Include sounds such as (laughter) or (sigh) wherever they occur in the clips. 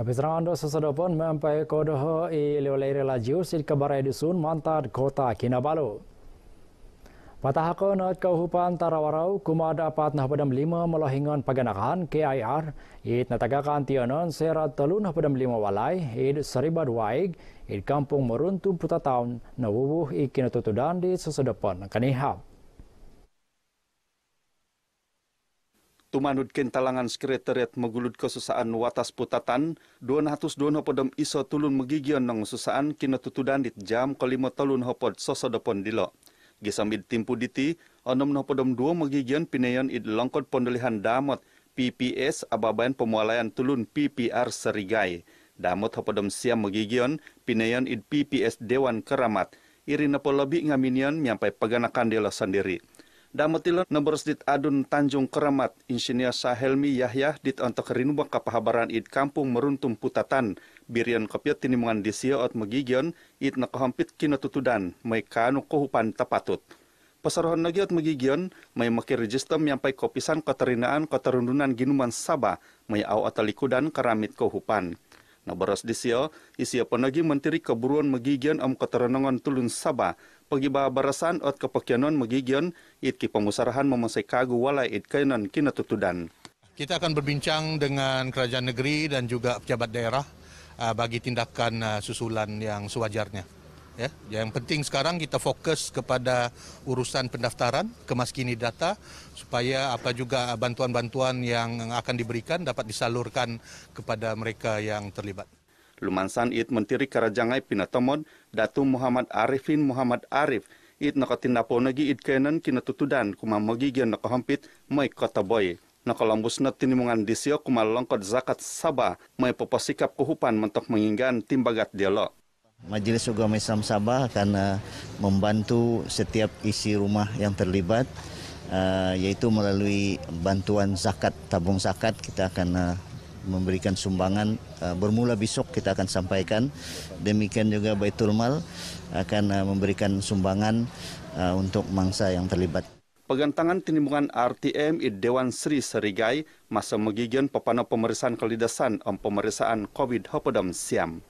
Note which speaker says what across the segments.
Speaker 1: Kapit Rando sesudah pun mempunyai kodoh e, i leolehri lajius di kebarai dusun mantad kota Kinabalu. Patahako naat kauhupan tarawarau kuma dapat na padam lima melohingan paganakan KIR id natagakan tionon serat telu na padam lima walai id seribad waig id kampung meruntum puta taun na wubuh i di sesudah pun kanihap.
Speaker 2: Tumanud ken talangan sekretariat mengulut kesusahan watas putatan, 202 podom iso tulun megigion nang susahan kina tutudan dit jam kelima tulun hopod sosodopon dilo. Gisambid timpu diti, onom no podom dua megigion pinayon id longkot pondelihan damot PPS ababayan pemualayan tulun PPR serigai. Damot hopodom siam megigion pinayon id PPS Dewan Keramat. Irina polobi ngaminion nyampai peganakan dilo sendiri. sendiri dan metilon nomor adun Tanjung Keramat Insinyur Sahelmi Yahya dit untuk rinubak kapahabaran id kampung meruntum putatan birian kopiat tinimungan disia ot megigion id nakahampit kina tutudan mekanu kohupan tapatut Pesarohan lagi ot megigion may makir register yang pai kopisan katerinaan katerundunan ginuman sabah may au atalikudan keramit kohupan. Na di disio, isio panagi Menteri keburuan magigyan am katarangan tulun Sabah pagi barasan at kapakyanon magigyan it ki memasai mamasay kagu wala it kainan kinatutudan. Kita akan berbincang dengan kerajaan negeri dan juga pejabat daerah ah, bagi tindakan ah, susulan yang sewajarnya. Ya, yang penting sekarang kita fokus kepada urusan pendaftaran kemas kini data supaya apa juga bantuan-bantuan yang akan diberikan dapat disalurkan kepada mereka yang terlibat. Lumansan it Menteri Kerajangai Pinatomod, Datu Muhammad Arifin Muhammad Arif, it nak nakatindaponagi it kina tutudan kuma nak magigyan nakahampit may kotaboy. Nakalambus na tinimungan disio kuma longkot zakat sabah may poposikap kuhupan mentok menginggan timbagat dialog. Majlis Agama Islam Sabah akan uh, membantu setiap isi rumah yang terlibat uh, yaitu melalui bantuan zakat tabung zakat kita akan uh, memberikan sumbangan uh, bermula besok kita akan sampaikan demikian juga Baitul Mal akan uh, memberikan sumbangan uh, untuk mangsa yang terlibat Pegantangan tinimbungan RTM di Dewan Sri Serigai masa megigian pepana pemeriksaan kelidasan om um, pemeriksaan COVID-19 Siam.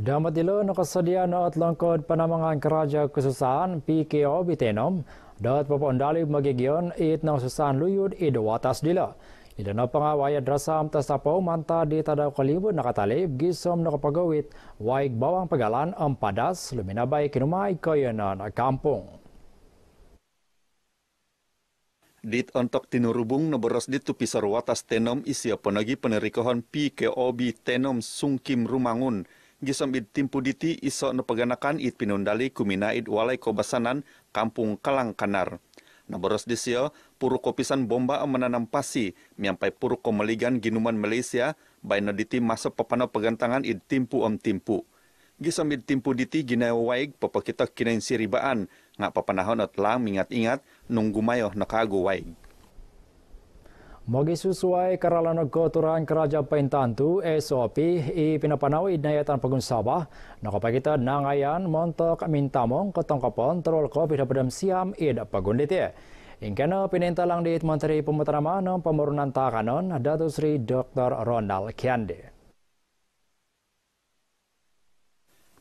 Speaker 1: Dan matilu na kasadya na atlangkod pa mga karaja kususahan PKO Bitenom dahat papaundalib magigyon it na kasusahan luyud idawatas dila. Ida na pangawaya drasam tas tapaw manta di tadaw kalibod na katalib gisom na kapagawit waig bawang pagalan ang padas luminabay kinumay kayo na na kampung.
Speaker 2: Dit ontok tinurubung na boros ditu pisar watas tenom isi apanagi penerikohan PKOB tenom sungkim rumangun jisom id timpuditi iso nepeganakan id pinundali kumina id walai kobasanan kampung Kalang Kanar. Naboros disio, puruk kopisan bomba menanam pasi, miampai puruk komeligan ginuman Malaysia, bay diti masuk pepano pegantangan id timpu om timpu. Gisom id timpu diti ginaya waig pepakita kinain siribaan, ngak papanahon at lang mingat-ingat nunggu mayoh nakagu waig.
Speaker 1: Mogi sesuai kerana nego turan keraja pentantu SOP i pinapanaw idaya tan pagun Sabah nakapakita nangayan montok minta mintamong ketongkapon terol ko pidapadam siam ida pagun ditie. Ya. Ingkana pininta lang di Menteri Pemutama non Pemurunan Takanon, Datu Sri Dr. Ronald Kiande.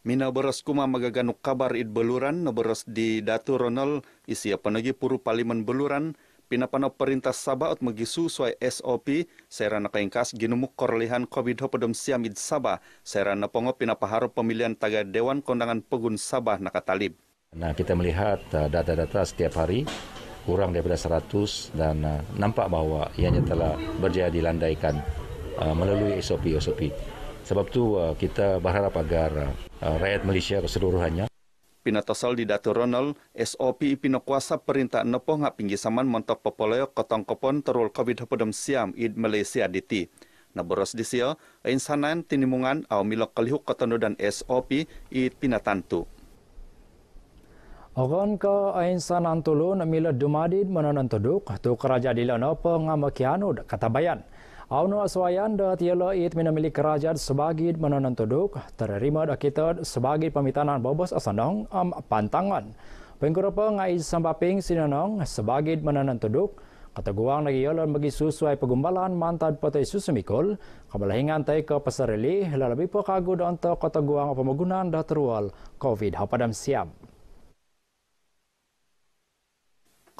Speaker 2: Mina beras kuma magaganuk kabar id beluran, beras di Datu Ronald, isi apa lagi puru parlimen beluran, pinapanaw perintah Sabah at magisu suay SOP sera na kaingkas ginumuk korlihan COVID-19 siyamid Sabah sera na pongo pinapaharap pemilihan taga Dewan Kondangan Pegun Sabah na katalib. Nah kita melihat uh, data-data setiap hari kurang daripada 100 dan uh, nampak bahawa ianya telah berjaya dilandaikan uh, melalui SOP-SOP. Sebab tu kita berharap agar rakyat Malaysia keseluruhannya pinatasol di Datu Ronald, SOP pinokuasa perintah nopo ngak pinggi saman montok popoleo kotong kopon terul COVID-19 siam id Malaysia diti. Naboros di sio, insanan tinimungan au milok kelihuk kotono dan SOP id pinatantu.
Speaker 1: Ogon ke insan tulun mila dumadid menonon tuduk tu kerajaan di lana pengamakianud kata bayan. Auno aswayan dat ia loit minamili kerajaan sebagai menonon tuduk terima dakitad sebagai pemitanan bobos asanong am pantangan. Pengkurapa ngai sambaping sinanong sebagai menonon tuduk kata guang lagi yolon bagi sesuai pegumbalan mantan potai susumikul kabalahingan tai ke pasarili lalabi pokagu dan to kata guang pemagunan dat ruwal covid hapadam siam.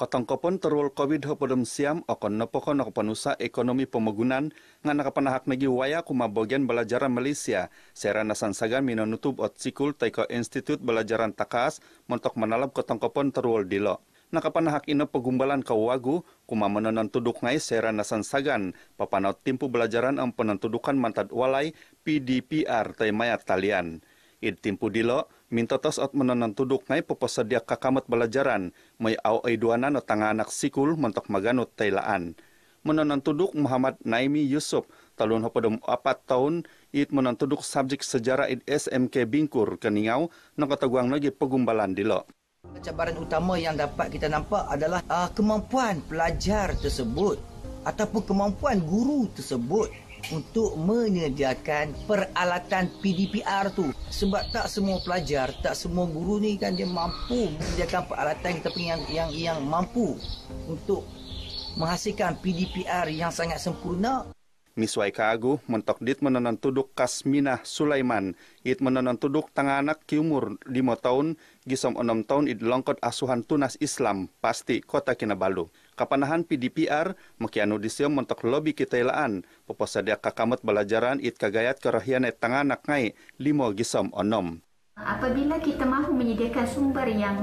Speaker 2: Katangkapan terul COVID-19 siam akan nepokan na kapanusa ekonomi pemegunan ngan nakapanahak nagi waya kuma bagian belajaran Malaysia sera nasansagan minanutub at sikul taika institut belajaran takas mentok manalab katangkapan terul dilo. Nakapanahak ina pagumbalan kawagu kuma menonan tuduk ngay sera nasansagan papanot timpu belajaran am penentudukan mantad walai PDPR tay mayat talian. Itimpu dilo, minta tos at menonan tuduk ngay pupasadya kakamot balajaran, may aw ay duanan o tangga anak sikul mentok maganut taylaan. Menonan tuduk Muhammad Naimi Yusuf, talun hapadom apat tahun, id menonan tuduk subjek sejarah id SMK Bingkur, keningaw, nakataguang lagi pegumbalan dilo. Cabaran utama yang dapat kita nampak adalah uh, kemampuan pelajar tersebut ataupun kemampuan guru tersebut untuk menyediakan peralatan PDPR tu sebab tak semua pelajar tak semua guru ni kan dia mampu menyediakan peralatan kita punya yang yang yang mampu untuk menghasilkan PDPR yang sangat sempurna Miswai Kaagu mentok dit menonon tuduk Kasmina Sulaiman. It menonon tuduk tangan anak ki umur 5 tahun, gisom 6 tahun it longkot asuhan tunas Islam, pasti kota Kinabalu kapanahan PDPR mekianu disio untuk lobby kita ilaan poposadia kakamat belajaran it kagayat kerahian tangan nak ngai limo gisom onom.
Speaker 1: Apabila kita mahu menyediakan sumber yang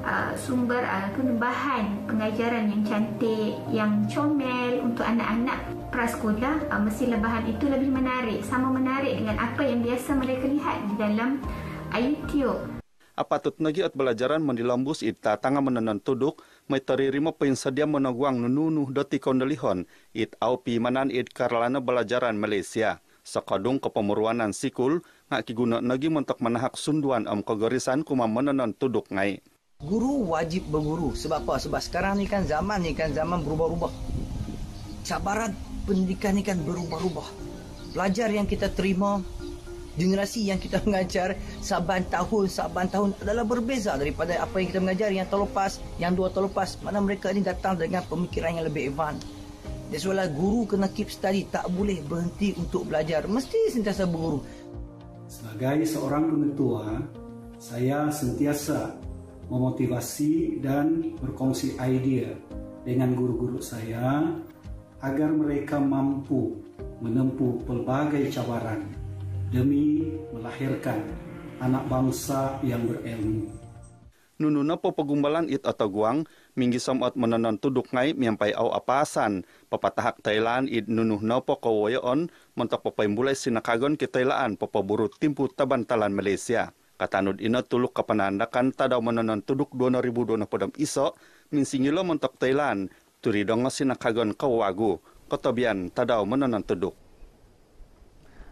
Speaker 1: Uh, sumber ataupun uh, bahan pengajaran yang cantik, yang comel untuk anak-anak prasekolah, uh, mestilah bahan itu lebih menarik, sama menarik dengan apa yang biasa mereka lihat di dalam YouTube.
Speaker 2: Apa tut nagi at belajaran mendilambus ita tangan menenun tuduk mai taririma pinsadia menaguang nununu doti kondelihon it au pi manan it karlana belajaran Malaysia. Sakadung kepemuruanan sikul ngak kiguna nagi mentok manahak sunduan om kegerisan kuma menenon tuduk ngai. Guru wajib berguru. Sebab apa? Sebab sekarang ni kan zaman ni kan zaman berubah-ubah. Cabaran pendidikan ni kan berubah-ubah. Pelajar yang kita terima generasi yang kita (laughs) mengajar saban tahun saban tahun adalah berbeza daripada apa yang kita mengajar yang tahun lepas yang dua tahun lepas mana mereka ini datang dengan pemikiran yang lebih evan. Jadi why guru kena keep study tak boleh berhenti untuk belajar mesti sentiasa berguru sebagai seorang pengetua saya sentiasa memotivasi dan berkongsi idea dengan guru-guru saya agar mereka mampu menempuh pelbagai cabaran demi melahirkan anak bangsa yang berilmu. Nununa po pagumbalan it atau guang, minggi samot menanon tuduk ngai miampai au apasan. Papatahak Thailand it nunuh na po kawayoon, mentok papaimulay sinakagon ki Thailand papaburu timpu tabantalan Malaysia. Katanud ina tuluk kapanandakan tadaw menanon tuduk 2020 podam iso, minsingilo mentok Thailand, turidong sinakagon kawagu, kotobian tadaw menanon tuduk.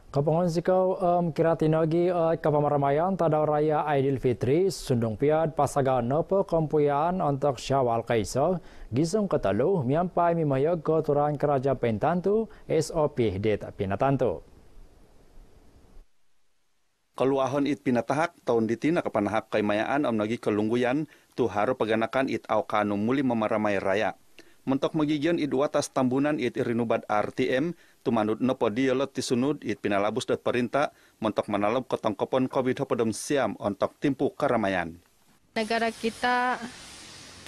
Speaker 1: Kapangon si kau um, kira tinagi uh, eh, kapamaramayan tadaw raya Aidilfitri sundung piad pasaga nopo kompuyan untuk syawal kaiso gisung katalu miampai mimayog koturan keraja pentantu SOP deta pinatantu.
Speaker 2: Kaluahon it pinatahak tahun ditina kapanahak kay mayaan om nagi kalungguyan tu haro paganakan it au kanu muli mamaramay raya. mentok magigion id watas tambunan id irinubat RTM tumanud nopo dialog tisund id pinalabus dat perintah mentok manalab ketongkopon covid 19 siam ontok timpu keramaian.
Speaker 1: Negara kita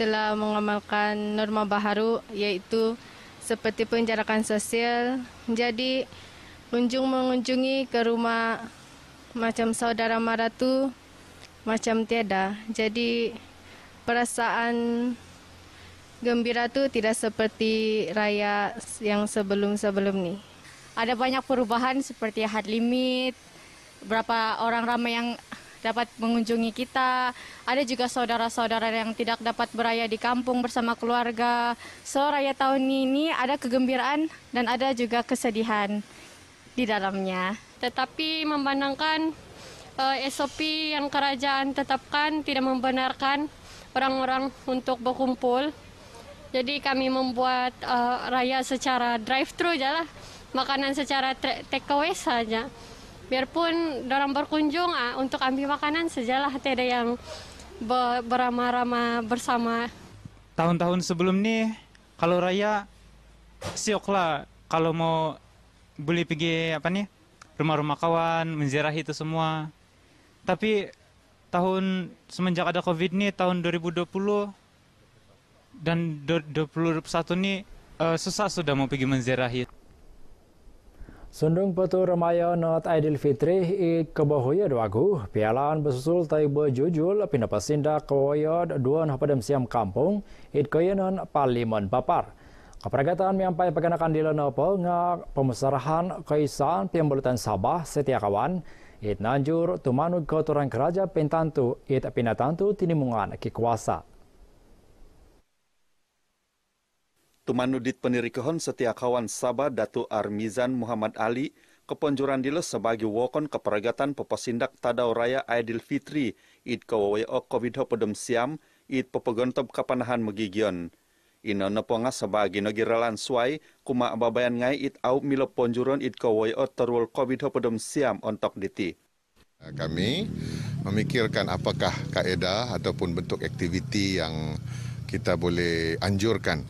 Speaker 1: telah mengamalkan norma baru yaitu seperti penjarakan sosial. Jadi kunjung mengunjungi ke rumah macam saudara mara tu macam tiada. Jadi perasaan Gembira tuh tidak seperti raya yang sebelum-sebelum nih. Ada banyak perubahan seperti hard limit,
Speaker 2: berapa orang ramai yang dapat mengunjungi kita. Ada juga saudara-saudara yang tidak dapat beraya di kampung bersama keluarga. So, raya tahun ini ada kegembiraan dan ada juga kesedihan di dalamnya. Tetapi memandangkan eh, SOP yang kerajaan tetapkan tidak membenarkan orang-orang untuk berkumpul jadi kami membuat uh, raya secara drive-thru lah, makanan secara take saja. Biarpun orang berkunjung uh, untuk ambil makanan sajalah tidak yang be beramah-ramah bersama.
Speaker 1: Tahun-tahun sebelum nih kalau raya
Speaker 2: siok lah kalau mau beli pergi apa nih rumah-rumah kawan menziarah itu semua. Tapi tahun semenjak ada covid nih tahun 2020 dan 21 ini uh, susah sudah mau pergi menziarahi.
Speaker 1: Sundung petu remaja not Aidil Fitri i kebahaya dua gu. pialaan bersusul tay berjujul pindah pasinda kawayod dua nak padam siam kampung i kayanan parlimen papar. Kepergatan miampai pakanakan di lenopo ngak pemusarahan kaisan piambulutan Sabah setia kawan. It nanjur tumanud kotoran keraja pentantu it pinatantu tinimungan kikuasa.
Speaker 2: Tumanudit penirikahan setia kawan Sabah Datu Armizan Muhammad Ali keponjuran dile sebagai wakon keperagatan pepesindak Tadau Raya Aidil Fitri id kawawai o covid pedem siam id pepegontop kapanahan megigion. Ina neponga sebagai negiralan suai kuma ababayan ngai id au milo ponjuran id kawawai o terul covid pedem siam ontok diti. Kami memikirkan apakah kaedah ataupun bentuk aktiviti yang kita boleh anjurkan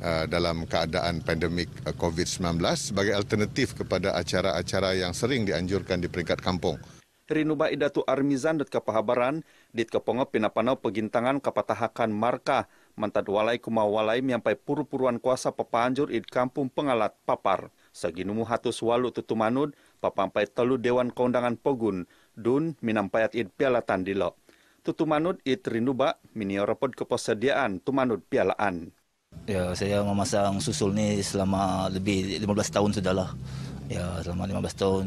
Speaker 2: Uh, dalam keadaan pandemik uh, COVID-19 sebagai alternatif kepada acara-acara yang sering dianjurkan di peringkat kampung. Rinuba Idatu Armizan dat kepahabaran dit kepongo pinapanau pegintangan kapatahakan marka mantad walai kuma walai miampai puru-puruan kuasa pepanjur id kampung pengalat papar. Saginumu hatus walu tutu manud papampai telu dewan kondangan pogun dun minampayat id pialatan tutu manud id rinuba minio repot kepersediaan tumanud pialaan. Ya, saya memasang susul ni selama lebih 15 tahun sudah lah. Ya, selama 15 tahun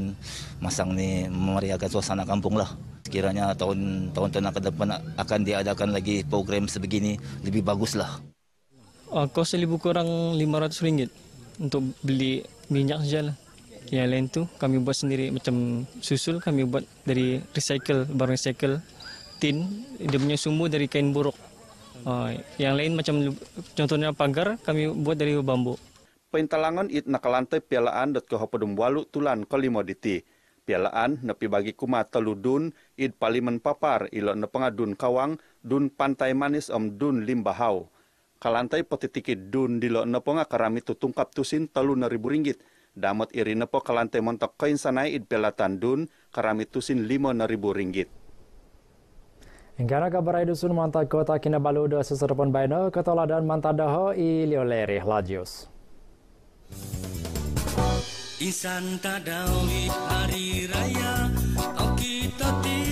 Speaker 2: masang ni memeriahkan suasana kampung lah. Sekiranya tahun-tahun ke depan akan diadakan lagi program sebegini, lebih bagus lah.
Speaker 1: Uh, kos lebih kurang RM500 untuk beli minyak saja lah. Yang lain tu kami buat sendiri macam susul kami buat dari recycle, barang recycle, tin. Dia punya sumbu dari kain buruk. Oh, yang lain macam contohnya pagar kami buat dari bambu.
Speaker 2: Pintalangan it nakalante pialaan dot kohopodum walu tulan kolimoditi. Pialaan nepi bagi kuma telu dun id palimen papar ilo nepenga dun kawang dun pantai manis om dun limbahau. Kalantai potitiki dun dilo nepenga karami tutungkap tusin telu neribu ringgit. Damot iri nepo kalantai montok koin sanai id pelatan dun karami tusin lima neribu ringgit.
Speaker 1: Engkara kabarai dusun manta kota kina dua seserpon baino ketola dan manta daho i lioleri lajius. Isan tadawi hari raya, au kita